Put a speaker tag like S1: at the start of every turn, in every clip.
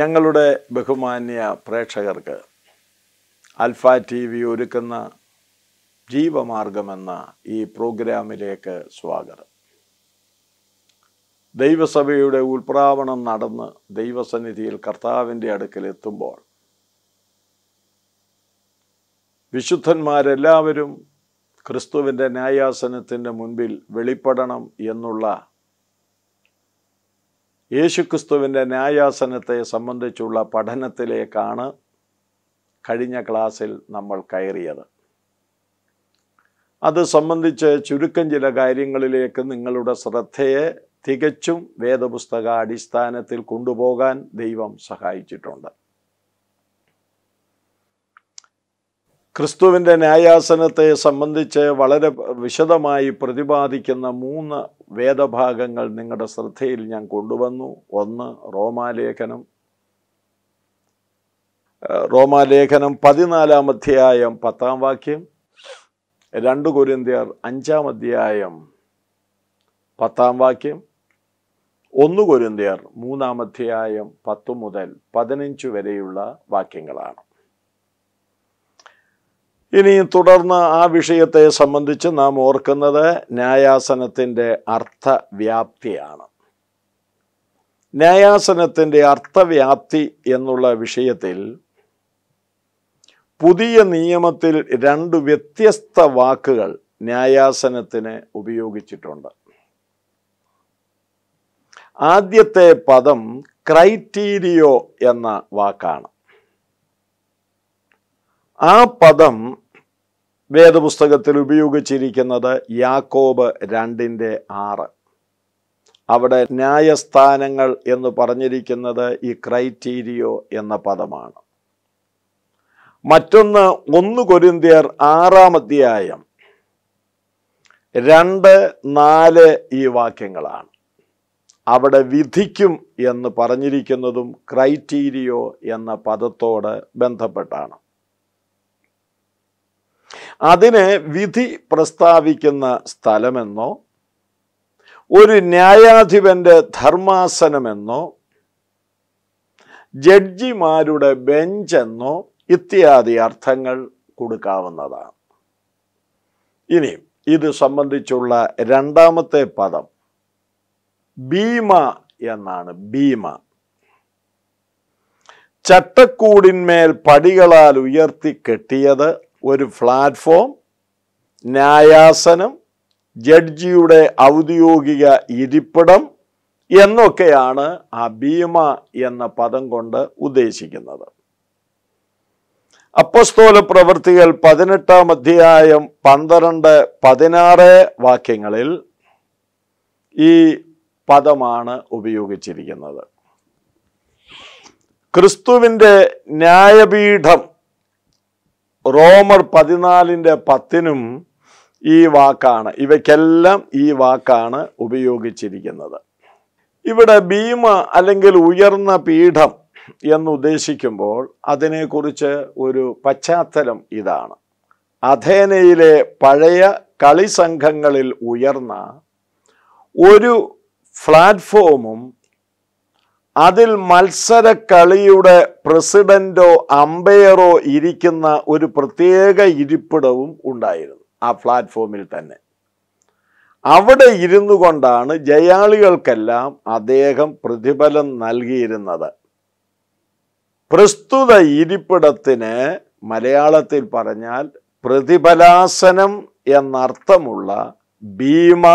S1: ഞങ്ങളുടെ ബഹുമാന്യ പ്രേക്ഷകർക്ക് അൽഫ ടി വി ഒരുക്കുന്ന ജീവമാർഗമെന്ന ഈ പ്രോഗ്രാമിലേക്ക് സ്വാഗതം ദൈവസഭയുടെ ഉൾപ്രാവണം നടന്ന് ദൈവസന്നിധിയിൽ കർത്താവിൻ്റെ അടുക്കൽ എത്തുമ്പോൾ വിശുദ്ധന്മാരെല്ലാവരും ക്രിസ്തുവിൻ്റെ ന്യായാസനത്തിൻ്റെ മുൻപിൽ വെളിപ്പെടണം എന്നുള്ള യേശുക്രിസ്തുവിൻ്റെ ന്യായാസനത്തെ സംബന്ധിച്ചുള്ള പഠനത്തിലേക്കാണ് കഴിഞ്ഞ ക്ലാസ്സിൽ നമ്മൾ കയറിയത് അത് സംബന്ധിച്ച് ചുരുക്കം ചില കാര്യങ്ങളിലേക്ക് നിങ്ങളുടെ ശ്രദ്ധയെ തികച്ചും വേദപുസ്തക അടിസ്ഥാനത്തിൽ കൊണ്ടുപോകാൻ ദൈവം സഹായിച്ചിട്ടുണ്ട് ക്രിസ്തുവിൻ്റെ ന്യായാസനത്തെ സംബന്ധിച്ച് വളരെ വിശദമായി പ്രതിപാദിക്കുന്ന മൂന്ന് വേദഭാഗങ്ങൾ നിങ്ങളുടെ ശ്രദ്ധയിൽ ഞാൻ കൊണ്ടുവന്നു ഒന്ന് റോമാലേഖനം റോമാലേഖനം പതിനാലാം അധ്യായം പത്താം വാക്യം രണ്ട് കുരിന്തിയർ അഞ്ചാം അധ്യായം പത്താം വാക്യം ഒന്ന് കുരിന്തിയർ മൂന്നാം അധ്യായം പത്ത് മുതൽ പതിനഞ്ച് വരെയുള്ള വാക്യങ്ങളാണ് ഇനിയും തുടർന്ന് ആ വിഷയത്തെ സംബന്ധിച്ച് നാം ഓർക്കുന്നത് ന്യായാസനത്തിൻ്റെ അർത്ഥവ്യാപ്തിയാണ് ന്യായാസനത്തിൻ്റെ അർത്ഥവ്യാപ്തി എന്നുള്ള വിഷയത്തിൽ പുതിയ നിയമത്തിൽ രണ്ട് വ്യത്യസ്ത വാക്കുകൾ ന്യായാസനത്തിന് ഉപയോഗിച്ചിട്ടുണ്ട് ആദ്യത്തെ പദം ക്രൈറ്റീരിയോ എന്ന വാക്കാണ് ആ പദം വേദപുസ്തകത്തിൽ ഉപയോഗിച്ചിരിക്കുന്നത് യാക്കോബ് രണ്ടിൻ്റെ ആറ് അവിടെ ന്യായസ്ഥാനങ്ങൾ എന്ന് പറഞ്ഞിരിക്കുന്നത് ഈ ക്രൈറ്റീരിയോ എന്ന പദമാണ് മറ്റൊന്ന് ഒന്ന് കൊരിന്തിയർ ആറാം അധ്യായം രണ്ട് നാല് ഈ വാക്യങ്ങളാണ് അവിടെ വിധിക്കും എന്ന് പറഞ്ഞിരിക്കുന്നതും ക്രൈറ്റീരിയോ എന്ന പദത്തോട് ബന്ധപ്പെട്ടാണ് അതിനെ വിധി പ്രസ്താവിക്കുന്ന സ്ഥലമെന്നോ ഒരു ന്യായാധിപന്റെ ധർമാസനമെന്നോ ജഡ്ജിമാരുടെ ബെഞ്ചെന്നോ ഇത്യാദി അർത്ഥങ്ങൾ കൊടുക്കാവുന്നതാണ് ഇനി ഇത് സംബന്ധിച്ചുള്ള രണ്ടാമത്തെ പദം ഭീമ എന്നാണ് ഭീമ ചട്ടക്കൂടിന്മേൽ പടികളാൽ ഉയർത്തി കെട്ടിയത് ഒരു പ്ലാറ്റ്ഫോം ന്യായാസനം ജഡ്ജിയുടെ ഔദ്യോഗിക ഇരിപ്പിടം എന്നൊക്കെയാണ് ആ ഭീമ എന്ന പദം കൊണ്ട് ഉദ്ദേശിക്കുന്നത് അപ്പസ്തോല പ്രവൃത്തികൾ പതിനെട്ടാം അധ്യായം പന്ത്രണ്ട് പതിനാറ് വാക്യങ്ങളിൽ ഈ പദമാണ് ഉപയോഗിച്ചിരിക്കുന്നത് ക്രിസ്തുവിൻ്റെ ന്യായപീഠം റോമർ പതിനാലിൻ്റെ പത്തിനും ഈ വാക്കാണ് ഇവയ്ക്കെല്ലാം ഈ വാക്കാണ് ഉപയോഗിച്ചിരിക്കുന്നത് ഇവിടെ ഭീമ അല്ലെങ്കിൽ ഉയർന്ന പീഠം എന്നുദ്ദേശിക്കുമ്പോൾ അതിനെക്കുറിച്ച് ഒരു പശ്ചാത്തലം ഇതാണ് അഥേനയിലെ പഴയ കളി സംഘങ്ങളിൽ ഉയർന്ന ഒരു പ്ലാറ്റ്ഫോമും അതിൽ കളിയുടെ പ്രസിഡന്റോ അമ്പയറോ ഇരിക്കുന്ന ഒരു പ്രത്യേക ഇരിപ്പിടവും ഉണ്ടായിരുന്നു ആ പ്ലാറ്റ്ഫോമിൽ തന്നെ അവിടെ ഇരുന്നു കൊണ്ടാണ് ജയാളികൾക്കെല്ലാം അദ്ദേഹം പ്രതിഫലം നൽകിയിരുന്നത് പ്രസ്തുത ഇരിപ്പിടത്തിന് മലയാളത്തിൽ പറഞ്ഞാൽ പ്രതിഫലാസനം എന്നർത്ഥമുള്ള ഭീമ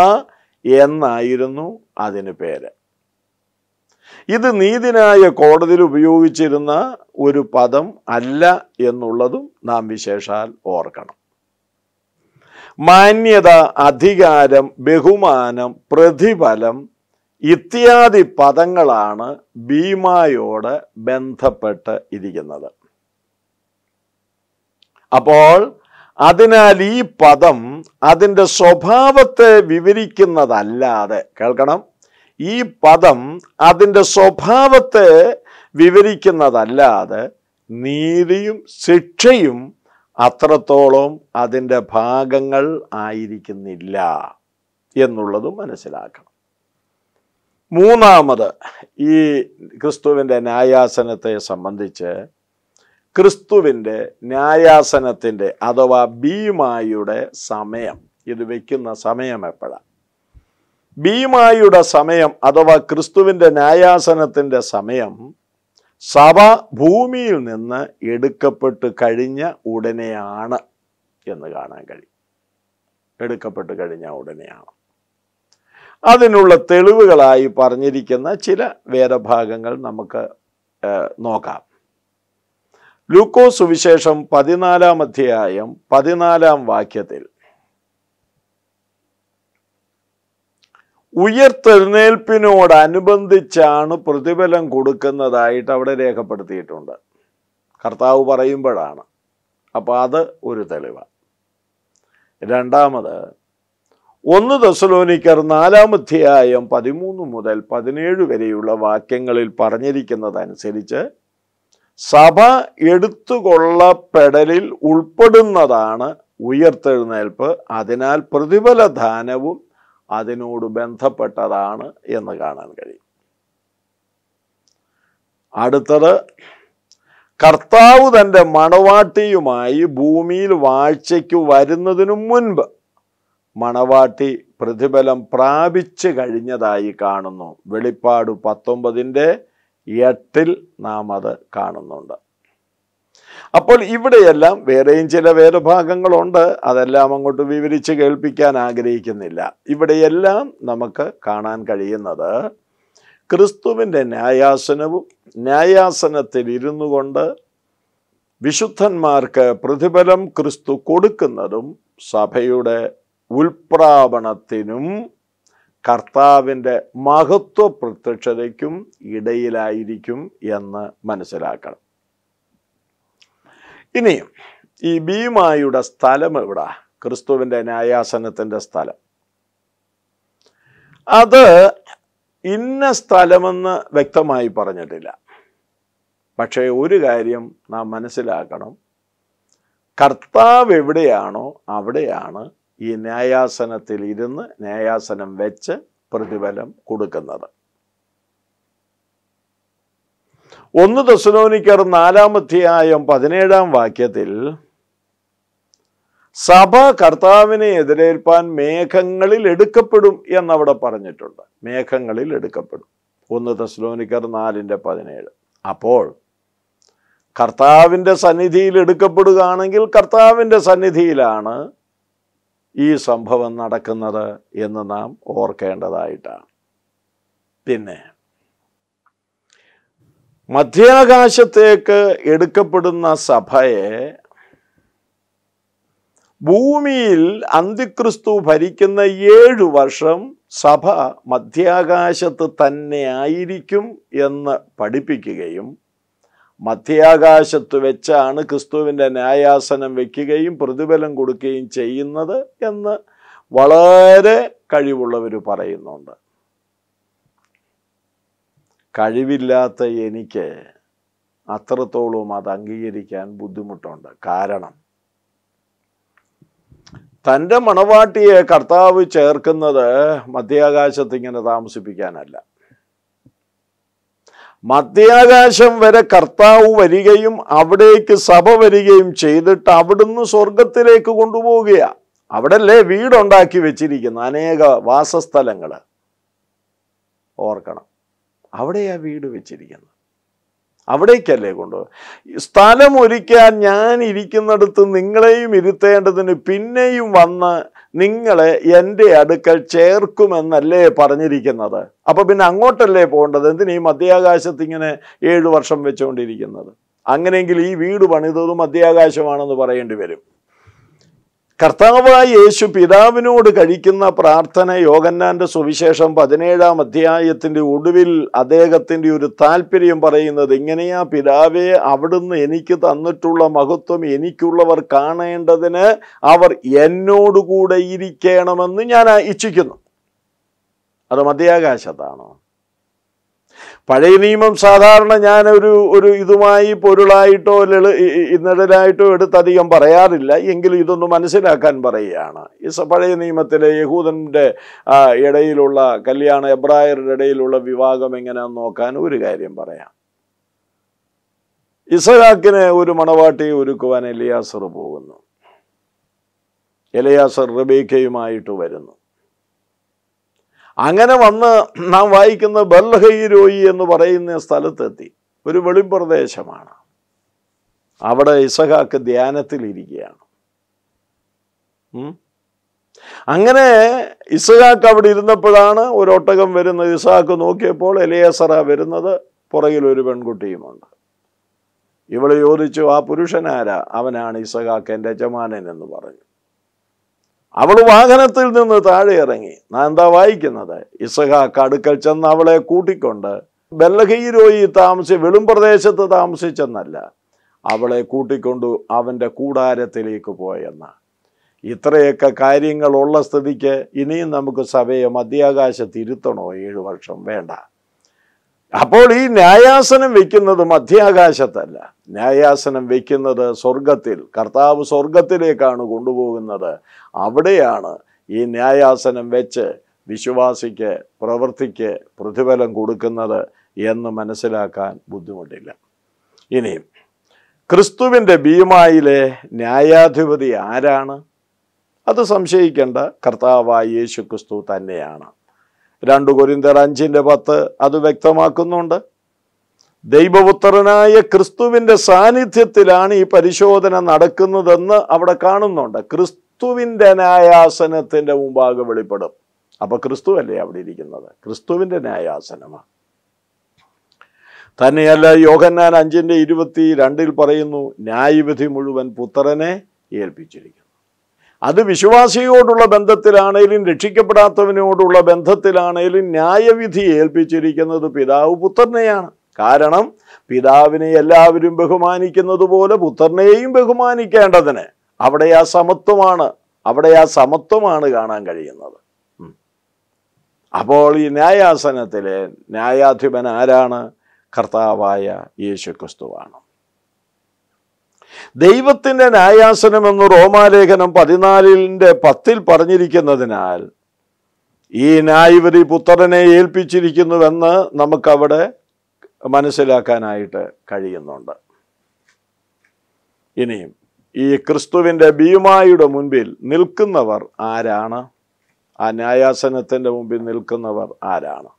S1: എന്നായിരുന്നു അതിന് പേര് ഇത് നീതിനായ കോടതിയിൽ ഉപയോഗിച്ചിരുന്ന ഒരു പദം അല്ല എന്നുള്ളതും നാം വിശേഷാൽ ഓർക്കണം മാന്യത അധികാരം ബഹുമാനം പ്രതിഫലം ഇത്യാദി പദങ്ങളാണ് ഭീമായോട് ബന്ധപ്പെട്ട് ഇരിക്കുന്നത് അപ്പോൾ അതിനാൽ ഈ പദം അതിൻ്റെ സ്വഭാവത്തെ വിവരിക്കുന്നതല്ലാതെ കേൾക്കണം ഈ പദം അതിൻ്റെ സ്വഭാവത്തെ വിവരിക്കുന്നതല്ലാതെ നീതിയും ശിക്ഷയും അത്രത്തോളം അതിൻ്റെ ഭാഗങ്ങൾ ആയിരിക്കുന്നില്ല എന്നുള്ളത് മനസ്സിലാക്കണം മൂന്നാമത് ഈ ക്രിസ്തുവിൻ്റെ ന്യായാസനത്തെ സംബന്ധിച്ച് ക്രിസ്തുവിൻ്റെ ന്യായാസനത്തിൻ്റെ അഥവാ ഭീമായുടെ സമയം ഇത് വയ്ക്കുന്ന സമയം എപ്പോഴാണ് ഭീമായുടെ സമയം അഥവാ ക്രിസ്തുവിൻ്റെ ന്യായാസനത്തിൻ്റെ സമയം സഭ ഭൂമിയിൽ നിന്ന് എടുക്കപ്പെട്ട് കഴിഞ്ഞ ഉടനെയാണ് എന്ന് കാണാൻ കഴിയും എടുക്കപ്പെട്ട് കഴിഞ്ഞ ഉടനെയാണ് അതിനുള്ള തെളിവുകളായി പറഞ്ഞിരിക്കുന്ന ചില വേദഭാഗങ്ങൾ നമുക്ക് നോക്കാം ലൂക്കോസ് സുവിശേഷം പതിനാലാം അധ്യായം പതിനാലാം വാക്യത്തിൽ ഉയർത്തെഴുന്നേൽപ്പിനോടനുബന്ധിച്ചാണ് പ്രതിഫലം കൊടുക്കുന്നതായിട്ട് അവിടെ രേഖപ്പെടുത്തിയിട്ടുണ്ട് കർത്താവ് പറയുമ്പോഴാണ് അപ്പോൾ അത് ഒരു തെളിവാണ് രണ്ടാമത് ഒന്ന് ദസലോനിക്കർ നാലാമധ്യായം പതിമൂന്ന് മുതൽ പതിനേഴ് വരെയുള്ള വാക്യങ്ങളിൽ പറഞ്ഞിരിക്കുന്നതനുസരിച്ച് സഭ എടുത്തുകൊള്ളപ്പെടലിൽ ഉൾപ്പെടുന്നതാണ് ഉയർത്തെഴുന്നേൽപ്പ് അതിനാൽ പ്രതിഫലദാനവും അതിനോട് ബന്ധപ്പെട്ടതാണ് എന്ന് കാണാൻ കഴിയും അടുത്തത് കർത്താവ് തൻ്റെ മണവാട്ടിയുമായി ഭൂമിയിൽ വാഴ്ചയ്ക്ക് വരുന്നതിനു മുൻപ് മണവാട്ടി പ്രതിഫലം പ്രാപിച്ചു കഴിഞ്ഞതായി കാണുന്നു വെളിപ്പാട് പത്തൊമ്പതിൻ്റെ എട്ടിൽ നാം അത് കാണുന്നുണ്ട് അപ്പോൾ ഇവിടെയെല്ലാം വേറെയും ചില വേദഭാഗങ്ങളുണ്ട് അതെല്ലാം അങ്ങോട്ട് വിവരിച്ച് കേൾപ്പിക്കാൻ ആഗ്രഹിക്കുന്നില്ല ഇവിടെയെല്ലാം നമുക്ക് കാണാൻ കഴിയുന്നത് ക്രിസ്തുവിൻ്റെ ന്യായാസനവും ന്യായാസനത്തിൽ ഇരുന്നു കൊണ്ട് വിശുദ്ധന്മാർക്ക് പ്രതിഫലം ക്രിസ്തു കൊടുക്കുന്നതും സഭയുടെ ഉൽപ്രാപണത്തിനും കർത്താവിൻ്റെ മഹത്വ പ്രത്യക്ഷതയ്ക്കും ഇടയിലായിരിക്കും എന്ന് മനസ്സിലാക്കണം ഇനിയും ഈ ഭീമായുടെ സ്ഥലം എവിടാ ക്രിസ്തുവിൻ്റെ ന്യായാസനത്തിൻ്റെ സ്ഥലം അത് ഇന്ന സ്ഥലമെന്ന് വ്യക്തമായി പറഞ്ഞിട്ടില്ല പക്ഷേ ഒരു കാര്യം നാം മനസ്സിലാക്കണം കർത്താവ് എവിടെയാണോ അവിടെയാണ് ഈ ന്യായാസനത്തിൽ ഇരുന്ന് ന്യായാസനം വെച്ച് പ്രതിഫലം കൊടുക്കുന്നത് ഒന്ന് ദശലോനിക്കർ നാലാമധ്യായം പതിനേഴാം വാക്യത്തിൽ സഭ കർത്താവിനെ എതിരേൽപ്പാൻ മേഘങ്ങളിൽ എടുക്കപ്പെടും എന്നവിടെ പറഞ്ഞിട്ടുണ്ട് മേഘങ്ങളിൽ എടുക്കപ്പെടും ഒന്ന് തസ്ലോനിക്കർ നാലിൻ്റെ പതിനേഴ് അപ്പോൾ കർത്താവിൻ്റെ സന്നിധിയിൽ എടുക്കപ്പെടുകയാണെങ്കിൽ കർത്താവിൻ്റെ സന്നിധിയിലാണ് ഈ സംഭവം നടക്കുന്നത് എന്ന് നാം ഓർക്കേണ്ടതായിട്ടാണ് പിന്നെ മധ്യാകാശത്തേക്ക് എടുക്കപ്പെടുന്ന സഭയെ ഭൂമിയിൽ അന്തിക്രിസ്തു ഭരിക്കുന്ന ഏഴ് വർഷം സഭ മധ്യാകാശത്ത് തന്നെ ആയിരിക്കും എന്ന് പഠിപ്പിക്കുകയും മധ്യാകാശത്ത് വെച്ചാണ് ക്രിസ്തുവിൻ്റെ ന്യായാസനം വയ്ക്കുകയും പ്രതിഫലം കൊടുക്കുകയും ചെയ്യുന്നത് എന്ന് വളരെ കഴിവുള്ളവർ പറയുന്നുണ്ട് കഴിവില്ലാത്ത എനിക്ക് അത്രത്തോളം അത് അംഗീകരിക്കാൻ ബുദ്ധിമുട്ടുണ്ട് കാരണം തൻ്റെ മണവാട്ടിയെ കർത്താവ് ചേർക്കുന്നത് മധ്യാകാശത്ത് ഇങ്ങനെ താമസിപ്പിക്കാനല്ല മധ്യാകാശം വരെ കർത്താവ് വരികയും അവിടേക്ക് സഭ വരികയും ചെയ്തിട്ട് അവിടുന്ന് സ്വർഗത്തിലേക്ക് കൊണ്ടുപോവുകയാണ് അവിടല്ലേ വീടുണ്ടാക്കി വെച്ചിരിക്കുന്ന അനേക വാസസ്ഥലങ്ങൾ ഓർക്കണം അവിടെയാണ് വീട് വെച്ചിരിക്കുന്നത് അവിടേക്കല്ലേ കൊണ്ടുപോകും സ്ഥലം ഒരുക്കാൻ ഞാൻ ഇരിക്കുന്നിടത്ത് നിങ്ങളെയും ഇരുത്തേണ്ടതിന് പിന്നെയും വന്ന് നിങ്ങളെ എൻ്റെ അടുക്കൽ ചേർക്കുമെന്നല്ലേ പറഞ്ഞിരിക്കുന്നത് അപ്പോൾ പിന്നെ അങ്ങോട്ടല്ലേ പോകേണ്ടത് ഈ മധ്യാകാശത്ത് ഇങ്ങനെ ഏഴ് വർഷം വെച്ചുകൊണ്ടിരിക്കുന്നത് അങ്ങനെയെങ്കിൽ ഈ വീട് പണിതതും മധ്യാകാശമാണെന്ന് പറയേണ്ടി വരും കർത്താവായ യേശു പിതാവിനോട് കഴിക്കുന്ന പ്രാർത്ഥന യോഗന്നാൻ്റെ സുവിശേഷം പതിനേഴാം അധ്യായത്തിൻ്റെ ഒടുവിൽ അദ്ദേഹത്തിൻ്റെ ഒരു താല്പര്യം പറയുന്നത് ഇങ്ങനെയാ പിതാവെ അവിടുന്ന് എനിക്ക് തന്നിട്ടുള്ള മഹത്വം എനിക്കുള്ളവർ കാണേണ്ടതിന് അവർ എന്നോടുകൂടെ ഇരിക്കണമെന്ന് ഞാൻ ഇച്ഛിക്കുന്നു അത് മധ്യാകാശത്താണോ പഴയ നിയമം സാധാരണ ഞാനൊരു ഒരു ഇതുമായി പൊരുളായിട്ടോ ലളി ഇന്നടലായിട്ടോ എടുത്തധികം പറയാറില്ല എങ്കിലും ഇതൊന്ന് മനസ്സിലാക്കാൻ പറയുകയാണ് ഈ പഴയ നിയമത്തിലെ യഹൂദൻ്റെ ഇടയിലുള്ള കല്യാണ എബ്രായരുടെ ഇടയിലുള്ള വിവാഹം എങ്ങനെയാണെന്ന് നോക്കാൻ ഒരു കാര്യം പറയാം ഇസഹാക്കിനെ ഒരു മണവാട്ടിയെ ഒരുക്കുവാൻ എലിയാസർ പോകുന്നു എലിയാസർ റബീഖയുമായിട്ട് വരുന്നു അങ്ങനെ വന്ന് നാം വായിക്കുന്ന ബൽഹൈരോയി എന്ന് പറയുന്ന സ്ഥലത്തെത്തി ഒരു വെളിപ്രദേശമാണ് അവിടെ ഇസഹാക്ക് ധ്യാനത്തിലിരിക്കുകയാണ് അങ്ങനെ ഇസഹാക്ക് അവിടെ ഇരുന്നപ്പോഴാണ് ഒരു വരുന്നത് ഇസഹാക്ക് നോക്കിയപ്പോൾ എലിയസറ വരുന്നത് പുറകിൽ ഒരു പെൺകുട്ടിയുമുണ്ട് ഇവളെ ചോദിച്ചു ആ പുരുഷനാരാ അവനാണ് ഇസഹാക്ക് എൻ്റെ യജമാനൻ എന്ന് പറഞ്ഞു അവൾ വാഹനത്തിൽ നിന്ന് താഴെ ഇറങ്ങി ഞാൻ എന്താ വായിക്കുന്നത് ഇസഹാക്ക് അടുക്കൽ ചെന്ന് അവളെ കൂട്ടിക്കൊണ്ട് ബെല്ലഹീരോയി താമസി പ്രദേശത്ത് താമസിച്ചെന്നല്ല അവളെ കൂട്ടിക്കൊണ്ടു അവൻ്റെ കൂടാരത്തിലേക്ക് പോയെന്ന് ഇത്രയൊക്കെ കാര്യങ്ങളുള്ള സ്ഥിതിക്ക് ഇനിയും നമുക്ക് സഭയെ മധ്യാകാശത്തിരുത്തണോ ഏഴു വർഷം വേണ്ട അപ്പോൾ ഈ ന്യായാസനം വയ്ക്കുന്നത് മധ്യാകാശത്തല്ല ന്യായാസനം വയ്ക്കുന്നത് സ്വർഗത്തിൽ കർത്താവ് സ്വർഗത്തിലേക്കാണ് കൊണ്ടുപോകുന്നത് അവിടെയാണ് ഈ ന്യായാസനം വെച്ച് വിശ്വാസിക്ക് പ്രവൃത്തിക്ക് പ്രതിഫലം കൊടുക്കുന്നത് എന്ന് മനസ്സിലാക്കാൻ ബുദ്ധിമുട്ടില്ല ഇനിയും ക്രിസ്തുവിൻ്റെ ഭീമായിലെ ന്യായാധിപതി ആരാണ് അത് സംശയിക്കേണ്ട കർത്താവായ യേശു ക്രിസ്തു തന്നെയാണ് രണ്ടു കൊരിന്തർ അഞ്ചിൻ്റെ പത്ത് അത് വ്യക്തമാക്കുന്നുണ്ട് ദൈവപുത്രനായ ക്രിസ്തുവിൻ്റെ സാന്നിധ്യത്തിലാണ് ഈ പരിശോധന നടക്കുന്നതെന്ന് അവിടെ കാണുന്നുണ്ട് ക്രിസ്തുവിൻ്റെ ന്യായാസനത്തിൻ്റെ മുമ്പാകെ വെളിപ്പെടും അപ്പോൾ ക്രിസ്തുവല്ലേ അവിടെ ഇരിക്കുന്നത് ക്രിസ്തുവിൻ്റെ ന്യായാസനമാണ് തന്നെയല്ല യോഹന്നാൻ അഞ്ചിൻ്റെ ഇരുപത്തി രണ്ടിൽ പറയുന്നു ന്യായവിധി മുഴുവൻ പുത്രനെ ഏൽപ്പിച്ചിരിക്കുന്നു അത് വിശ്വാസിയോടുള്ള ബന്ധത്തിലാണേലും രക്ഷിക്കപ്പെടാത്തവനോടുള്ള ബന്ധത്തിലാണേലും ന്യായവിധി ഏൽപ്പിച്ചിരിക്കുന്നത് പിതാവ് പുത്രനെയാണ് കാരണം പിതാവിനെ എല്ലാവരും ബഹുമാനിക്കുന്നത് പോലെ പുത്രനെയും ബഹുമാനിക്കേണ്ടതിന് അവിടെ ആ സമത്വമാണ് അവിടെ ആ സമത്വമാണ് കാണാൻ കഴിയുന്നത് അപ്പോൾ ഈ ന്യായാസനത്തിലെ ന്യായാധിപൻ ആരാണ് കർത്താവായ യേശുക്രിസ്തുവാണ് ദൈവത്തിൻ്റെ എന്ന് റോമാലേഖനം പതിനാലിൻ്റെ പത്തിൽ പറഞ്ഞിരിക്കുന്നതിനാൽ ഈ ന്യായവതി പുത്രനെ ഏൽപ്പിച്ചിരിക്കുന്നുവെന്ന് നമുക്കവിടെ മനസ്സിലാക്കാനായിട്ട് കഴിയുന്നുണ്ട് ഇനിയും ഈ ക്രിസ്തുവിൻ്റെ ഭീമായുടെ മുൻപിൽ നിൽക്കുന്നവർ ആരാണ് ആ ന്യായാസനത്തിൻ്റെ മുമ്പിൽ നിൽക്കുന്നവർ ആരാണ്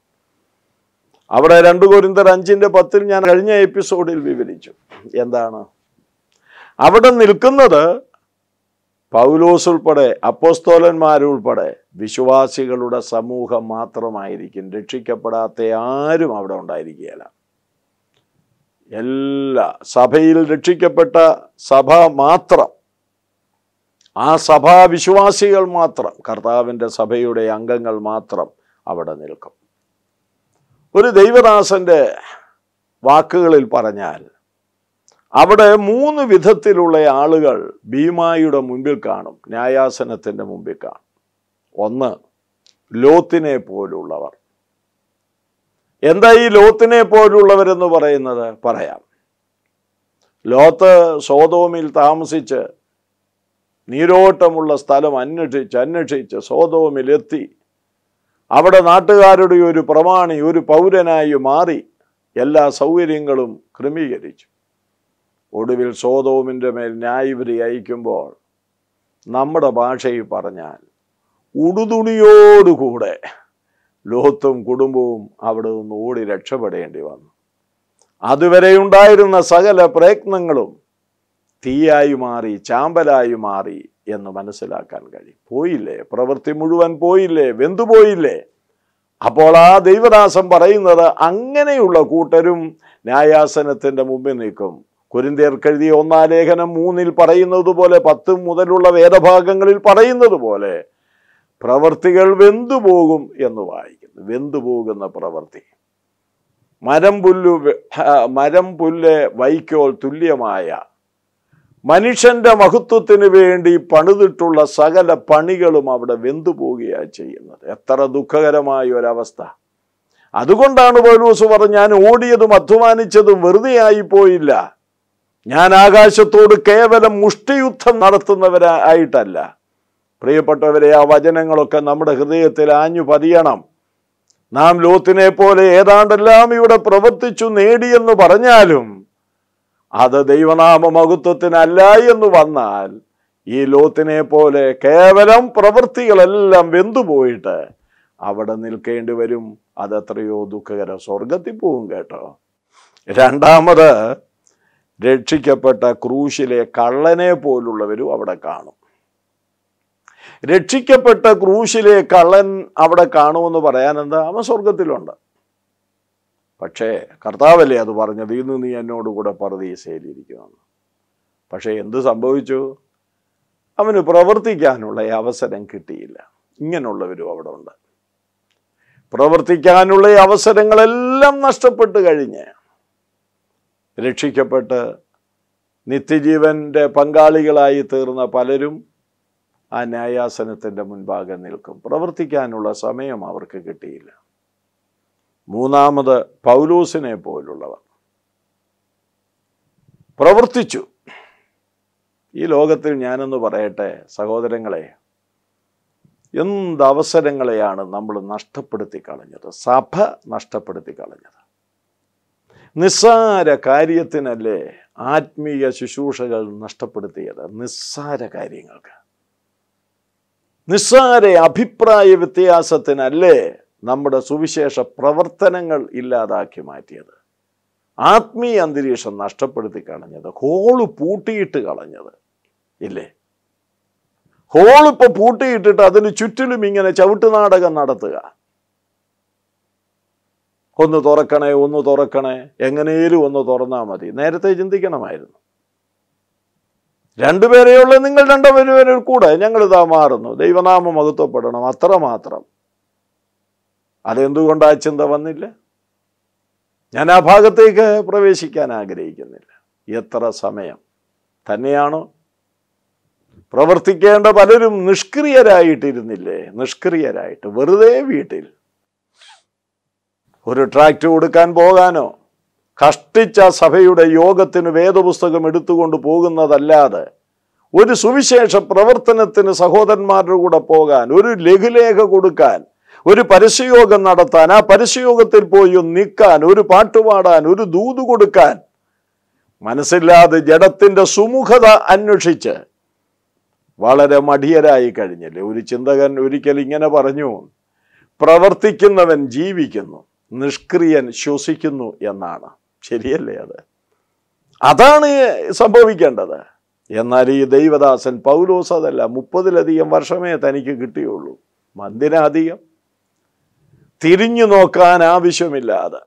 S1: അവിടെ രണ്ടു കോരിന്തർ അഞ്ചിൻ്റെ പത്തിൽ ഞാൻ കഴിഞ്ഞ എപ്പിസോഡിൽ വിവരിച്ചു എന്താണ് അവിടെ നിൽക്കുന്നത് പൗലോസ് ഉൾപ്പെടെ അപ്പോസ്തോലന്മാരുൾപ്പെടെ വിശ്വാസികളുടെ സമൂഹം മാത്രമായിരിക്കും രക്ഷിക്കപ്പെടാത്ത ആരും അവിടെ ഉണ്ടായിരിക്കുകയല്ല എല്ലാ സഭയിൽ രക്ഷിക്കപ്പെട്ട സഭ മാത്രം ആ സഭാ വിശ്വാസികൾ മാത്രം കർത്താവിൻ്റെ സഭയുടെ അംഗങ്ങൾ മാത്രം അവിടെ നിൽക്കും ഒരു ദൈവദാസൻ്റെ വാക്കുകളിൽ പറഞ്ഞാൽ അവിടെ മൂന്ന് വിധത്തിലുള്ള ആളുകൾ ഭീമായിയുടെ മുമ്പിൽ കാണും ന്യായാസനത്തിൻ്റെ മുമ്പിൽ കാണും ഒന്ന് ലോത്തിനെ പോലുള്ളവർ എന്താ ഈ ലോത്തിനെ പോലുള്ളവരെന്ന് പറയുന്നത് പറയാം ലോത്ത് സോതോമിൽ താമസിച്ച് നീരോട്ടമുള്ള സ്ഥലം അന്വേഷിച്ച് അന്വേഷിച്ച് സോതോമിൽ എത്തി അവിടെ നാട്ടുകാരുടെ ഒരു പ്രമാണി ഒരു പൗരനായി മാറി എല്ലാ സൗകര്യങ്ങളും ക്രമീകരിച്ചു ഒടുവിൽ സോതോമിൻ്റെ മേൽ ന്യായവിധി അയക്കുമ്പോൾ നമ്മുടെ ഭാഷയിൽ പറഞ്ഞാൽ ഉടുതുണിയോടുകൂടെ ലോത്തും കുടുംബവും അവിടെ നിന്ന് ഓടി രക്ഷപ്പെടേണ്ടി വന്നു അതുവരെ ഉണ്ടായിരുന്ന സകല പ്രയത്നങ്ങളും തീയായി മാറി ചാമ്പലായി മാറി എന്ന് മനസ്സിലാക്കാൻ കഴിയും പോയില്ലേ പ്രവൃത്തി മുഴുവൻ പോയില്ലേ വെന്തുപോയില്ലേ അപ്പോൾ ആ ദൈവദാസം പറയുന്നത് അങ്ങനെയുള്ള കൂട്ടരും ന്യായാസനത്തിൻ്റെ മുമ്പിൽ നിൽക്കും കൊരിന്തേർക്കെഴുതിയ ഒന്നാം ലേഖനം മൂന്നിൽ പറയുന്നത് പോലെ പത്ത് മുതലുള്ള വേദഭാഗങ്ങളിൽ പറയുന്നത് പോലെ പ്രവർത്തികൾ വെന്തുപോകും എന്ന് വായിക്കുന്നു വെന്തുപോകുന്ന പ്രവൃത്തി മരം പുല്ലു മരം പുല്ല് വൈക്കോൽ തുല്യമായ മനുഷ്യന്റെ മഹത്വത്തിന് വേണ്ടി പണിതിട്ടുള്ള സകല പണികളും അവിടെ വെന്തുപോകുകയാണ് ചെയ്യുന്നത് എത്ര ദുഃഖകരമായ ഒരവസ്ഥ അതുകൊണ്ടാണ് പോലൂസ് പറഞ്ഞു ഞാൻ ഓടിയതും അധ്വാനിച്ചതും വെറുതെയായി പോയില്ല ഞാൻ ആകാശത്തോട് കേവലം മുഷ്ടിയുദ്ധം നടത്തുന്നവരായിട്ടല്ല പ്രിയപ്പെട്ടവരെ ആ വചനങ്ങളൊക്കെ നമ്മുടെ ഹൃദയത്തിൽ ആഞ്ഞു പതിയണം നാം ലോത്തിനെ പോലെ ഏതാണ്ടെല്ലാം ഇവിടെ പ്രവർത്തിച്ചു നേടിയെന്ന് പറഞ്ഞാലും അത് ദൈവനാമ മഹത്വത്തിനല്ല എന്ന് വന്നാൽ ഈ ലോത്തിനെ പോലെ കേവലം പ്രവൃത്തികളെല്ലാം വെന്തുപോയിട്ട് അവിടെ നിൽക്കേണ്ടി വരും അതെത്രയോ ദുഃഖകര സ്വർഗത്തിൽ പോവും കേട്ടോ രണ്ടാമത് രക്ഷിക്കപ്പെട്ട ക്രൂശിലെ കള്ളനെ പോലുള്ളവരും അവിടെ കാണും രക്ഷിക്കപ്പെട്ട ക്രൂശിലെ കള്ളൻ അവിടെ കാണുമെന്ന് പറയാൻ എന്താ അവൻ സ്വർഗത്തിലുണ്ട് പക്ഷേ കർത്താവല്ലേ അത് പറഞ്ഞത് ഇന്ന് നീ എന്നോട് കൂടെ പറദീസയിലിരിക്കുമെന്ന് പക്ഷേ എന്ത് സംഭവിച്ചു അവന് പ്രവർത്തിക്കാനുള്ള അവസരം കിട്ടിയില്ല ഇങ്ങനെയുള്ളവരും അവിടെ ഉണ്ട് പ്രവർത്തിക്കാനുള്ള അവസരങ്ങളെല്ലാം നഷ്ടപ്പെട്ട് കഴിഞ്ഞ് രക്ഷിക്കപ്പെട്ട് നിത്യജീവൻ്റെ പങ്കാളികളായി തീർന്ന പലരും ആ ന്യായാസനത്തിൻ്റെ മുൻപാകെ നിൽക്കും പ്രവർത്തിക്കാനുള്ള സമയം അവർക്ക് കിട്ടിയില്ല മൂന്നാമത് പൗലൂസിനെ പോലുള്ളവർ പ്രവർത്തിച്ചു ഈ ലോകത്തിൽ ഞാനെന്ന് പറയട്ടെ സഹോദരങ്ങളെ എന്തവസരങ്ങളെയാണ് അവസരങ്ങളെയാണ് നമ്മൾ നഷ്ടപ്പെടുത്തി കളഞ്ഞത് സഭ നഷ്ടപ്പെടുത്തി കളഞ്ഞത് നിസ്സാര കാര്യത്തിനല്ലേ ആത്മീയ ശുശ്രൂഷകൾ നഷ്ടപ്പെടുത്തിയത് നിസ്സാര കാര്യങ്ങൾക്ക് നിസ്സാര അഭിപ്രായ വ്യത്യാസത്തിനല്ലേ നമ്മുടെ സുവിശേഷ പ്രവർത്തനങ്ങൾ ഇല്ലാതാക്കി മാറ്റിയത് ആത്മീയ അന്തരീക്ഷം നഷ്ടപ്പെടുത്തി കളഞ്ഞത് ഹോള് പൂട്ടിയിട്ട് കളഞ്ഞത് ഇല്ലേ ഹോളിപ്പോൾ പൂട്ടിയിട്ടിട്ട് അതിന് ചുറ്റിലും ഇങ്ങനെ ചവിട്ടുനാടകം നടത്തുക ഒന്ന് തുറക്കണേ ഒന്ന് തുറക്കണേ എങ്ങനെയും ഒന്ന് തുറന്നാൽ മതി നേരത്തെ ചിന്തിക്കണമായിരുന്നു രണ്ടുപേരെയുള്ള നിങ്ങൾ പേര് കൂടെ ഞങ്ങളിതാ മാറുന്നു ദൈവനാമം മഹത്വപ്പെടണം അത്രമാത്രം അതെന്തുകൊണ്ട് ആ ചിന്ത വന്നില്ല ഞാൻ ആ ഭാഗത്തേക്ക് പ്രവേശിക്കാൻ ആഗ്രഹിക്കുന്നില്ല എത്ര സമയം തന്നെയാണോ പ്രവർത്തിക്കേണ്ട പലരും നിഷ്ക്രിയരായിട്ടിരുന്നില്ലേ നിഷ്ക്രിയരായിട്ട് വെറുതെ വീട്ടിൽ ഒരു ട്രാക്ട് കൊടുക്കാൻ പോകാനോ കഷ്ടിച്ച സഭയുടെ യോഗത്തിന് വേദപുസ്തകം എടുത്തുകൊണ്ട് പോകുന്നതല്ലാതെ ഒരു സുവിശേഷ പ്രവർത്തനത്തിന് സഹോദരന്മാരുടെ കൂടെ പോകാൻ ഒരു ലഘുലേഖ കൊടുക്കാൻ ഒരു പരസ്യയോഗം നടത്താൻ ആ പരസ്യയോഗത്തിൽ പോയി ഒന്ന് നിൽക്കാൻ ഒരു പാട്ടുപാടാൻ ഒരു ദൂത് കൊടുക്കാൻ മനസ്സില്ലാതെ ജഡത്തിൻ്റെ സുമുഖത അന്വേഷിച്ച് വളരെ മടിയരായി കഴിഞ്ഞില്ലേ ഒരു ചിന്തകൻ ഒരിക്കൽ ഇങ്ങനെ പറഞ്ഞു പ്രവർത്തിക്കുന്നവൻ ജീവിക്കുന്നു നിഷ്ക്രിയൻ ശ്വസിക്കുന്നു എന്നാണ് ശരിയല്ലേ അത് അതാണ് സംഭവിക്കേണ്ടത് എന്നാൽ ഈ ദൈവദാസൻ പൗലോസ് അതല്ല മുപ്പതിലധികം വർഷമേ തനിക്ക് കിട്ടിയുള്ളൂ മന്ദിനാധികം തിരിഞ്ഞു നോക്കാൻ ആവശ്യമില്ലാതെ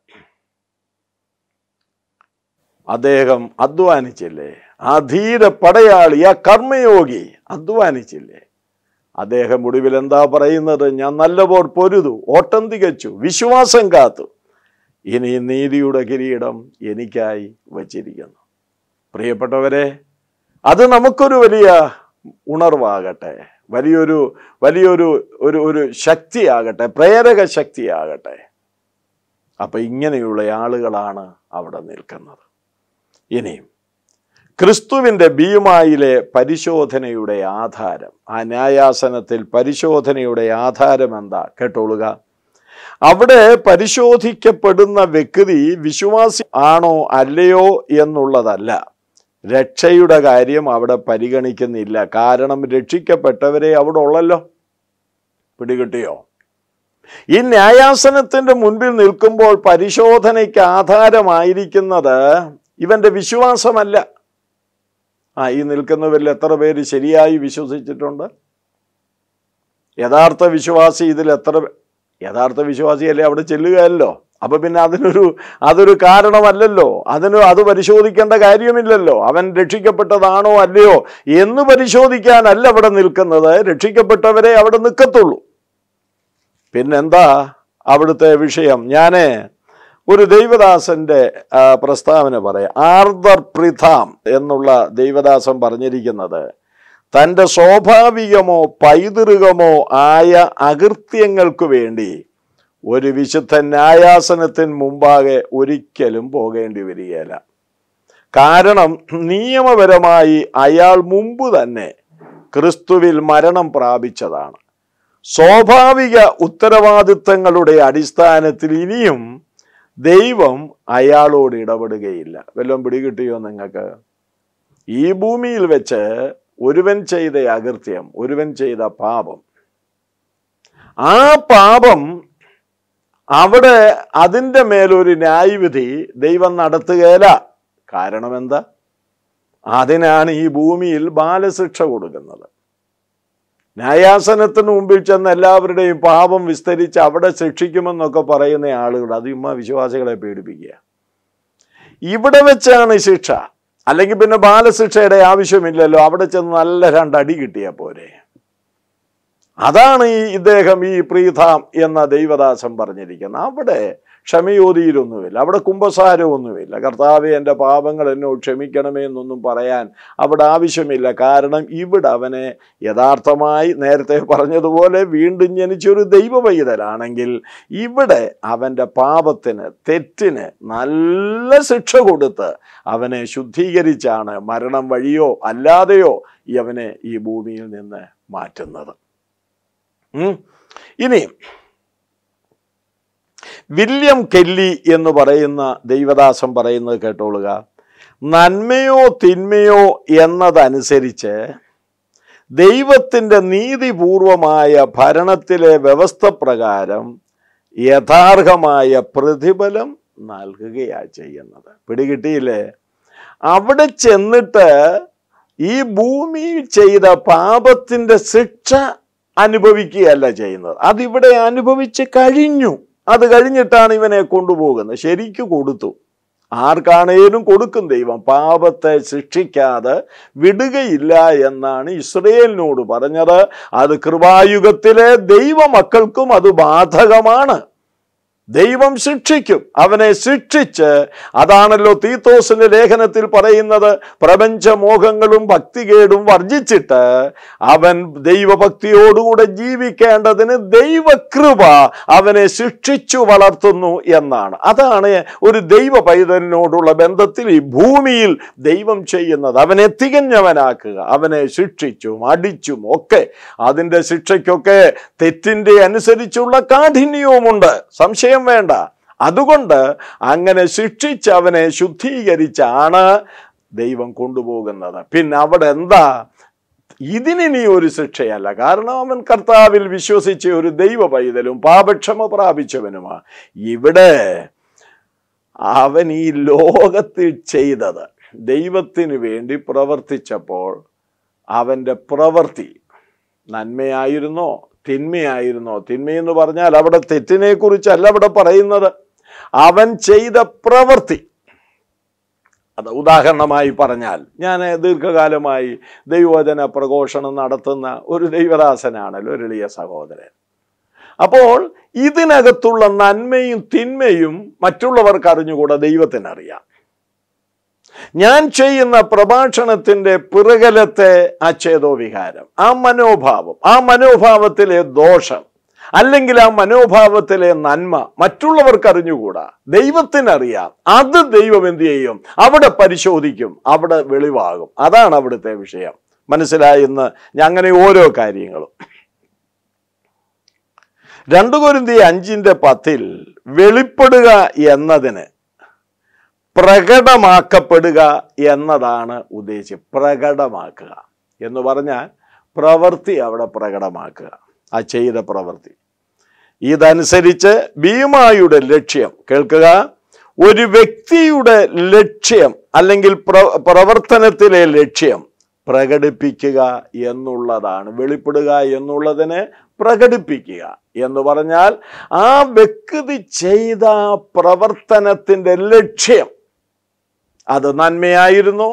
S1: അദ്ദേഹം അധ്വാനിച്ചില്ലേ ആ ധീര പടയാളി ആ കർമ്മയോഗി അധ്വാനിച്ചില്ലേ അദ്ദേഹം ഒടുവിൽ എന്താ പറയുന്നത് ഞാൻ നല്ലപോർ പൊരുതു ഓട്ടം തികച്ചു വിശ്വാസം കാത്തു ഇനി നീതിയുടെ കിരീടം എനിക്കായി വച്ചിരിക്കുന്നു പ്രിയപ്പെട്ടവരെ അത് നമുക്കൊരു വലിയ ഉണർവാകട്ടെ വലിയൊരു വലിയൊരു ഒരു ഒരു ശക്തിയാകട്ടെ പ്രേരക ശക്തിയാകട്ടെ അപ്പം ഇങ്ങനെയുള്ള ആളുകളാണ് അവിടെ നിൽക്കുന്നത് ഇനിയും ക്രിസ്തുവിൻ്റെ ബിയുമായിലെ പരിശോധനയുടെ ആധാരം ആ ന്യായാസനത്തിൽ പരിശോധനയുടെ ആധാരം എന്താ കേട്ടോളുക അവിടെ പരിശോധിക്കപ്പെടുന്ന വ്യക്തി വിശ്വാസി ആണോ അല്ലയോ എന്നുള്ളതല്ല രക്ഷയുടെ കാര്യം അവിടെ പരിഗണിക്കുന്നില്ല കാരണം രക്ഷിക്കപ്പെട്ടവരെ അവിടെ ഉള്ളല്ലോ പിടികിട്ടിയോ ഈ ന്യായാസനത്തിൻ്റെ മുൻപിൽ നിൽക്കുമ്പോൾ പരിശോധനയ്ക്ക് ആധാരമായിരിക്കുന്നത് ഇവൻ്റെ വിശ്വാസമല്ല ആ ഈ നിൽക്കുന്നവരിൽ എത്ര പേര് ശരിയായി വിശ്വസിച്ചിട്ടുണ്ട് യഥാർത്ഥ വിശ്വാസി ഇതിൽ എത്ര യഥാർത്ഥ വിശ്വാസിയല്ലേ അവിടെ ചെല്ലുകയല്ലോ അപ്പോൾ പിന്നെ അതിനൊരു അതൊരു കാരണമല്ലല്ലോ അതിന് അത് പരിശോധിക്കേണ്ട കാര്യമില്ലല്ലോ അവൻ രക്ഷിക്കപ്പെട്ടതാണോ അല്ലയോ എന്ന് പരിശോധിക്കാനല്ല അവിടെ നിൽക്കുന്നത് രക്ഷിക്കപ്പെട്ടവരെ അവിടെ നിൽക്കത്തുള്ളൂ പിന്നെന്താ അവിടുത്തെ വിഷയം ഞാൻ ഒരു ദൈവദാസന്റെ പ്രസ്താവന പറയാം ആർദർ പ്രിഥാം എന്നുള്ള ദൈവദാസൻ പറഞ്ഞിരിക്കുന്നത് തൻ്റെ സ്വാഭാവികമോ പൈതൃകമോ ആയ അകൃത്യങ്ങൾക്കു വേണ്ടി ഒരു വിശുദ്ധ ന്യായാസനത്തിന് മുമ്പാകെ ഒരിക്കലും പോകേണ്ടി വരികയില്ല കാരണം നിയമപരമായി അയാൾ മുമ്പ് തന്നെ ക്രിസ്തുവിൽ മരണം പ്രാപിച്ചതാണ് സ്വാഭാവിക ഉത്തരവാദിത്തങ്ങളുടെ അടിസ്ഥാനത്തിൽ ഇനിയും ദൈവം അയാളോട് ഇടപെടുകയില്ല വല്ലതും പിടികിട്ടിയോ നിങ്ങൾക്ക് ഈ ഭൂമിയിൽ വെച്ച് ഒരുവൻ ചെയ്ത അകൃത്യം ഒരുവൻ ചെയ്ത പാപം ആ പാപം അവിടെ അതിൻ്റെ മേലൊരു ന്യായവിധി ദൈവം നടത്തുകയില്ല കാരണം എന്താ അതിനാണ് ഈ ഭൂമിയിൽ ബാലശിക്ഷ കൊടുക്കുന്നത് ന്യായാസനത്തിന് മുമ്പിൽ ചെന്ന് എല്ലാവരുടെയും പാപം വിസ്തരിച്ച് അവിടെ ശിക്ഷിക്കുമെന്നൊക്കെ പറയുന്ന ആളുകൾ അത് ഇമ്മ വിശ്വാസികളെ പേടിപ്പിക്കുക ഇവിടെ വെച്ചാണ് ശിക്ഷ അല്ലെങ്കിൽ പിന്നെ ബാലശിക്ഷയുടെ ആവശ്യമില്ലല്ലോ അവിടെ ചെന്ന് നല്ല രണ്ടടി കിട്ടിയ പോരെ അതാണ് ഈ ഇദ്ദേഹം ഈ പ്രീതാം എന്ന ദൈവദാസം പറഞ്ഞിരിക്കുന്നത് അവിടെ ക്ഷമയോതിയിലൊന്നുമില്ല അവിടെ കുംഭസാരമൊന്നുമില്ല കർത്താവ് എൻ്റെ പാപങ്ങൾ എന്നോ ക്ഷമിക്കണമേ എന്നൊന്നും പറയാൻ അവിടെ ആവശ്യമില്ല കാരണം ഇവിടെ അവനെ യഥാർത്ഥമായി നേരത്തെ പറഞ്ഞതുപോലെ വീണ്ടും ജനിച്ചൊരു ദൈവ പൈതലാണെങ്കിൽ ഇവിടെ അവൻ്റെ പാപത്തിന് തെറ്റിന് നല്ല ശിക്ഷ കൊടുത്ത് അവനെ ശുദ്ധീകരിച്ചാണ് മരണം വഴിയോ അല്ലാതെയോ ഇവനെ ഈ ഭൂമിയിൽ നിന്ന് മാറ്റുന്നത് ഇനിയും വില്യം കെല്ലി എന്ന് പറയുന്ന ദൈവദാസം പറയുന്നത് കേട്ടോളുക നന്മയോ തിന്മയോ എന്നതനുസരിച്ച് ദൈവത്തിൻ്റെ നീതിപൂർവമായ ഭരണത്തിലെ വ്യവസ്ഥ പ്രകാരം യഥാർഹമായ പ്രതിഫലം നൽകുകയാ ചെയ്യുന്നത് പിടികിട്ടിയില്ലേ അവിടെ ചെന്നിട്ട് ഈ ഭൂമിയിൽ ചെയ്ത പാപത്തിൻ്റെ ശിക്ഷ അനുഭവിക്കുകയല്ല ചെയ്യുന്നത് അതിവിടെ അനുഭവിച്ച് കഴിഞ്ഞു അത് കഴിഞ്ഞിട്ടാണ് ഇവനെ കൊണ്ടുപോകുന്നത് ശരിക്കു കൊടുത്തു ആർക്കാണേലും കൊടുക്കും ദൈവം പാപത്തെ ശിക്ഷിക്കാതെ വിടുകയില്ല എന്നാണ് ഇസ്രയേലിനോട് പറഞ്ഞത് അത് കൃപായുഗത്തിലെ ദൈവമക്കൾക്കും അത് ബാധകമാണ് ദൈവം ശിക്ഷിക്കും അവനെ ശിക്ഷിച്ച് അതാണല്ലോ തീത്തോസിന്റെ ലേഖനത്തിൽ പറയുന്നത് പ്രപഞ്ചമോഹങ്ങളും ഭക്തികേടും വർജിച്ചിട്ട് അവൻ ദൈവഭക്തിയോടുകൂടെ ജീവിക്കേണ്ടതിന് ദൈവകൃപ അവനെ ശിക്ഷിച്ചു വളർത്തുന്നു എന്നാണ് അതാണ് ഒരു ദൈവ പൈതലിനോടുള്ള ബന്ധത്തിൽ ഈ ഭൂമിയിൽ ദൈവം ചെയ്യുന്നത് അവനെ തികഞ്ഞവനാക്കുക അവനെ ശിക്ഷിച്ചും അടിച്ചും ഒക്കെ അതിൻ്റെ ശിക്ഷയ്ക്കൊക്കെ തെറ്റിൻ്റെ അനുസരിച്ചുള്ള കാഠിന്യവുമുണ്ട് സംശയം സംശയം വേണ്ട അതുകൊണ്ട് അങ്ങനെ ശിക്ഷിച്ച് അവനെ ശുദ്ധീകരിച്ചാണ് ദൈവം കൊണ്ടുപോകുന്നത് പിന്നെ അവിടെ എന്താ ഇതിനി ഒരു ശിക്ഷയല്ല കാരണം അവൻ കർത്താവിൽ വിശ്വസിച്ച ഒരു ദൈവ പൈതലും പാപക്ഷമ പ്രാപിച്ചവനുമാണ് ഇവിടെ അവൻ ഈ ലോകത്തിൽ ചെയ്തത് ദൈവത്തിന് വേണ്ടി പ്രവർത്തിച്ചപ്പോൾ അവൻ്റെ പ്രവൃത്തി നന്മയായിരുന്നോ തിന്മയായിരുന്നോ തിന്മയെന്ന് പറഞ്ഞാൽ അവിടെ തെറ്റിനെ കുറിച്ചല്ല അവിടെ പറയുന്നത് അവൻ ചെയ്ത പ്രവൃത്തി അത് ഉദാഹരണമായി പറഞ്ഞാൽ ഞാൻ ദീർഘകാലമായി ദൈവജന പ്രഘോഷണം നടത്തുന്ന ഒരു ദൈവദാസനാണല്ലോ ഒരു എളിയ സഹോദരൻ അപ്പോൾ ഇതിനകത്തുള്ള നന്മയും തിന്മയും മറ്റുള്ളവർക്ക് അറിഞ്ഞുകൂടാ ദൈവത്തിനറിയാം ഞാൻ ചെയ്യുന്ന പ്രഭാഷണത്തിൻ്റെ പിറകലത്തെ അച്ഛേദോ വിഹാരം ആ മനോഭാവം ആ മനോഭാവത്തിലെ ദോഷം അല്ലെങ്കിൽ ആ മനോഭാവത്തിലെ നന്മ മറ്റുള്ളവർക്ക് അറിഞ്ഞുകൂടാ ദൈവത്തിനറിയാം അത് ദൈവം എന്തു ചെയ്യും അവിടെ പരിശോധിക്കും അവിടെ വെളിവാകും അതാണ് അവിടുത്തെ വിഷയം മനസ്സിലായെന്ന് അങ്ങനെ ഓരോ കാര്യങ്ങളും രണ്ടു കൊരുന്തി അഞ്ചിൻ്റെ പത്തിൽ വെളിപ്പെടുക എന്നതിന് പ്രകടമാക്കപ്പെടുക എന്നതാണ് ഉദ്ദേശിച്ചത് പ്രകടമാക്കുക എന്ന് പറഞ്ഞാൽ പ്രവൃത്തി അവിടെ പ്രകടമാക്കുക ആ ചെയ്ത പ്രവൃത്തി ഇതനുസരിച്ച് ഭീമായുടെ ലക്ഷ്യം കേൾക്കുക ഒരു വ്യക്തിയുടെ ലക്ഷ്യം അല്ലെങ്കിൽ പ്രവർത്തനത്തിലെ ലക്ഷ്യം പ്രകടിപ്പിക്കുക എന്നുള്ളതാണ് വെളിപ്പെടുക എന്നുള്ളതിനെ പ്രകടിപ്പിക്കുക എന്ന് പറഞ്ഞാൽ ആ വ്യക്തി ചെയ്ത പ്രവർത്തനത്തിൻ്റെ ലക്ഷ്യം അത് നന്മയായിരുന്നു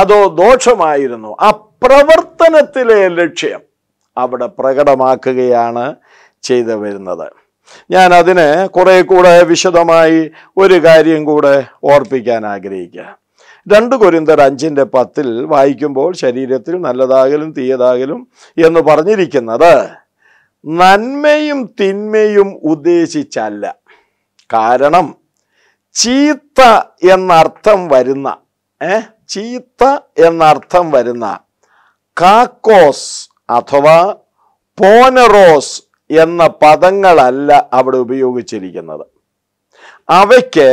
S1: അതോ ദോഷമായിരുന്നോ ആ പ്രവർത്തനത്തിലെ ലക്ഷ്യം അവിടെ പ്രകടമാക്കുകയാണ് ചെയ്തു വരുന്നത് ഞാൻ അതിന് കുറേ കൂടെ വിശദമായി ഒരു കാര്യം കൂടെ ഓർപ്പിക്കാൻ ആഗ്രഹിക്കുക രണ്ട് കൊരിന്തർ അഞ്ചിൻ്റെ പത്തിൽ വായിക്കുമ്പോൾ ശരീരത്തിൽ നല്ലതാകലും തീയതാകലും എന്ന് പറഞ്ഞിരിക്കുന്നത് നന്മയും തിന്മയും ഉദ്ദേശിച്ചല്ല കാരണം ചീത്ത എന്നർത്ഥം വരുന്ന ഏ ചീത്ത എന്നർത്ഥം വരുന്ന കാക്കോസ് അഥവാ പോനറോസ് എന്ന പദങ്ങളല്ല അവിടെ ഉപയോഗിച്ചിരിക്കുന്നത് അവയ്ക്ക്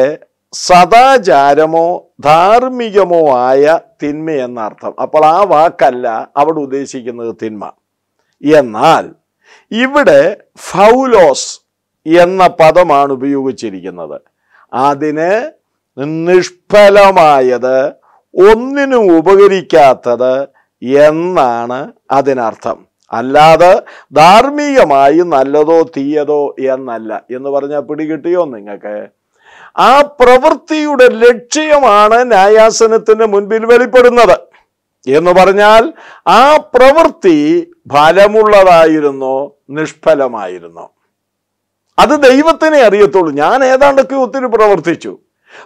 S1: സദാചാരമോ ധാർമ്മികമോ ആയ തിന്മ എന്നർത്ഥം അപ്പോൾ ആ വാക്കല്ല അവിടെ ഉദ്ദേശിക്കുന്നത് തിന്മ എന്നാൽ ഇവിടെ ഫൗലോസ് എന്ന പദമാണ് ഉപയോഗിച്ചിരിക്കുന്നത് അതിന് നിഷ്ഫലമായത് ഒന്നിനും ഉപകരിക്കാത്തത് എന്നാണ് അതിനർത്ഥം അല്ലാതെ ധാർമ്മികമായി നല്ലതോ തീയതോ എന്നല്ല എന്ന് പറഞ്ഞാൽ പിടികിട്ടിയോ നിങ്ങൾക്ക് ആ പ്രവൃത്തിയുടെ ലക്ഷ്യമാണ് ന്യായാസനത്തിന് മുൻപിൽ വെളിപ്പെടുന്നത് എന്ന് പറഞ്ഞാൽ ആ പ്രവൃത്തി ഫലമുള്ളതായിരുന്നോ നിഷ്ഫലമായിരുന്നോ അത് ദൈവത്തിനെ അറിയത്തുള്ളൂ ഞാൻ ഏതാണ്ടൊക്കെ ഒത്തിരി പ്രവർത്തിച്ചു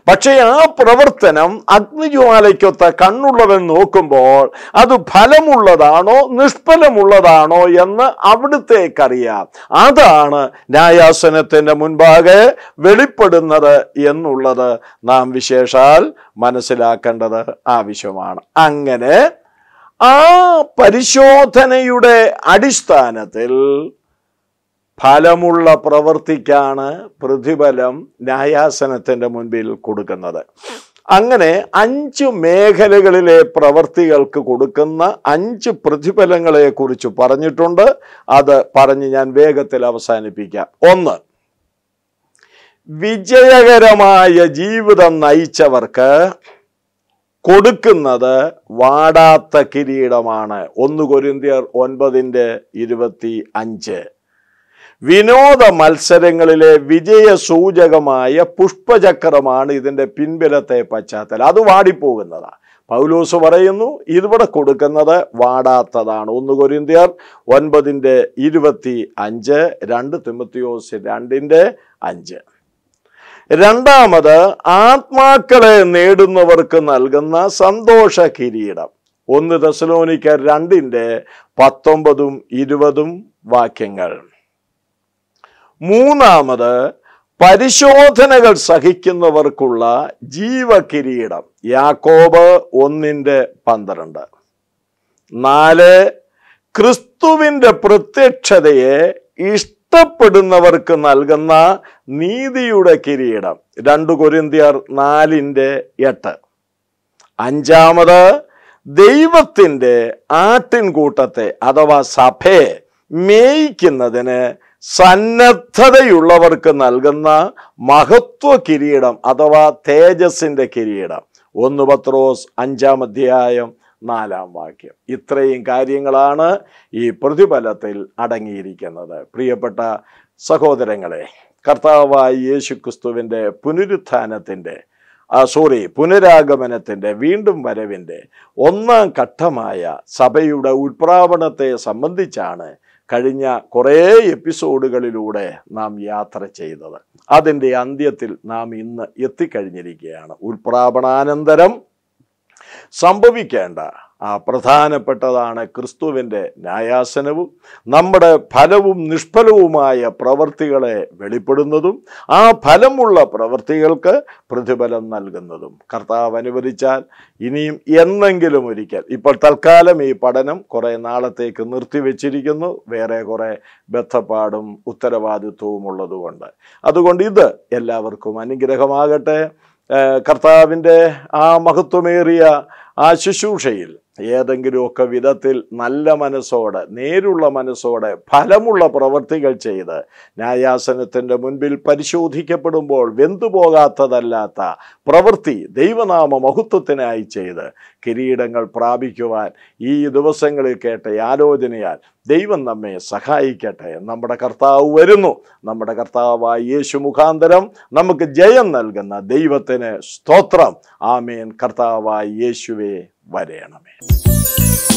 S1: പക്ഷേ ആ പ്രവർത്തനം അഗ്നിജ്വാലയ്ക്കൊത്ത കണ്ണുള്ളവൻ നോക്കുമ്പോൾ അത് ഫലമുള്ളതാണോ നിഷ്ഫലമുള്ളതാണോ എന്ന് അവിടുത്തേക്കറിയാം അതാണ് ന്യായാസനത്തിൻ്റെ മുൻപാകെ വെളിപ്പെടുന്നത് എന്നുള്ളത് നാം വിശേഷാൽ മനസ്സിലാക്കേണ്ടത് ആവശ്യമാണ് അങ്ങനെ ആ പരിശോധനയുടെ അടിസ്ഥാനത്തിൽ ഫലമുള്ള പ്രവൃത്തിക്കാണ് പ്രതിഫലം ന്യായാസനത്തിൻ്റെ മുൻപിൽ കൊടുക്കുന്നത് അങ്ങനെ അഞ്ച് മേഖലകളിലെ പ്രവൃത്തികൾക്ക് കൊടുക്കുന്ന അഞ്ച് പ്രതിഫലങ്ങളെക്കുറിച്ച് പറഞ്ഞിട്ടുണ്ട് അത് പറഞ്ഞ് ഞാൻ വേഗത്തിൽ അവസാനിപ്പിക്കാം ഒന്ന് വിജയകരമായ ജീവിതം നയിച്ചവർക്ക് കൊടുക്കുന്നത് വാടാത്ത കിരീടമാണ് ഒന്ന് കൊരിന്തിയർ ഒൻപതിൻ്റെ ഇരുപത്തി അഞ്ച് വിനോദ മത്സരങ്ങളിലെ വിജയ സൂചകമായ പുഷ്പചക്രമാണ് ഇതിൻ്റെ പിൻബലത്തെ പശ്ചാത്തലം അത് വാടിപ്പോകുന്നതാണ് പൗലോസ് പറയുന്നു ഇതിവിടെ കൊടുക്കുന്നത് വാടാത്തതാണ് ഒന്ന് കൊരിന്തിയർ ഒൻപതിൻ്റെ ഇരുപത്തി അഞ്ച് രണ്ട് തിമത്തിയോസ് രണ്ടിൻ്റെ അഞ്ച് രണ്ടാമത് ആത്മാക്കളെ നേടുന്നവർക്ക് നൽകുന്ന സന്തോഷ കിരീടം ഒന്ന് ദശലോനിക്ക രണ്ടിൻ്റെ പത്തൊമ്പതും ഇരുപതും വാക്യങ്ങൾ മൂന്നാമത് പരിശോധനകൾ സഹിക്കുന്നവർക്കുള്ള ജീവകിരീടം യാക്കോബ് ഒന്നിൻ്റെ പന്ത്രണ്ട് നാല് ക്രിസ്തുവിൻ്റെ പ്രത്യക്ഷതയെ ഇഷ്ടപ്പെടുന്നവർക്ക് നൽകുന്ന നീതിയുടെ കിരീടം രണ്ട് കൊരിന്തിയർ നാലിൻ്റെ എട്ട് അഞ്ചാമത് ദൈവത്തിൻ്റെ ആട്ടിൻകൂട്ടത്തെ അഥവാ സഭയെ മേയിക്കുന്നതിന് സന്നദ്ധതയുള്ളവർക്ക് നൽകുന്ന മഹത്വ കിരീടം അഥവാ തേജസിൻ്റെ കിരീടം ഒന്ന് പത്രോസ് അഞ്ചാം അധ്യായം നാലാം വാക്യം ഇത്രയും കാര്യങ്ങളാണ് ഈ പ്രതിഫലത്തിൽ അടങ്ങിയിരിക്കുന്നത് പ്രിയപ്പെട്ട സഹോദരങ്ങളെ കർത്താവായ യേശുക്രിസ്തുവിൻ്റെ പുനരുത്ഥാനത്തിൻ്റെ സോറി പുനരാഗമനത്തിൻ്റെ വീണ്ടും വരവിൻ്റെ ഒന്നാം ഘട്ടമായ സഭയുടെ ഉത്പ്രാവണത്തെ സംബന്ധിച്ചാണ് കഴിഞ്ഞ കുറേ എപ്പിസോഡുകളിലൂടെ നാം യാത്ര ചെയ്തത് അതിൻ്റെ അന്ത്യത്തിൽ നാം ഇന്ന് എത്തിക്കഴിഞ്ഞിരിക്കുകയാണ് ഉൽപ്രാപണാനന്തരം സംഭവിക്കേണ്ട പ്രധാനപ്പെട്ടതാണ് ക്രിസ്തുവിൻ്റെ ന്യായാസനവും നമ്മുടെ ഫലവും നിഷ്ഫലവുമായ പ്രവൃത്തികളെ വെളിപ്പെടുന്നതും ആ ഫലമുള്ള പ്രവൃത്തികൾക്ക് പ്രതിഫലം നൽകുന്നതും കർത്താവ് അനുവദിച്ചാൽ ഇനിയും എന്നെങ്കിലും ഒരിക്കൽ ഇപ്പോൾ തൽക്കാലം ഈ പഠനം കുറേ നാളത്തേക്ക് നിർത്തിവെച്ചിരിക്കുന്നു വേറെ കുറേ ബന്ധപ്പാടും ഉത്തരവാദിത്വവും ഉള്ളതുകൊണ്ട് അതുകൊണ്ട് ഇത് എല്ലാവർക്കും അനുഗ്രഹമാകട്ടെ കർത്താവിൻ്റെ ആ മഹത്വമേറിയ ആ ശുശ്രൂഷയിൽ ഏതെങ്കിലുമൊക്കെ വിധത്തിൽ നല്ല മനസ്സോടെ നേരുള്ള മനസ്സോടെ ഫലമുള്ള പ്രവൃത്തികൾ ചെയ്ത് ന്യായാസനത്തിൻ്റെ മുൻപിൽ പരിശോധിക്കപ്പെടുമ്പോൾ വെന്തുപോകാത്തതല്ലാത്ത പ്രവൃത്തി ദൈവനാമ മഹത്വത്തിനായി ചെയ്ത് കിരീടങ്ങൾ പ്രാപിക്കുവാൻ ഈ ദിവസങ്ങളിൽ കേട്ട ആലോചനയാൽ ദൈവം നമ്മെ സഹായിക്കട്ടെ നമ്മുടെ കർത്താവ് വരുന്നു നമ്മുടെ കർത്താവായ യേശു മുഖാന്തരം നമുക്ക് ജയം നൽകുന്ന ദൈവത്തിന് സ്തോത്രം ആമേൻ കർത്താവായ യേശുവേ Whatever, man.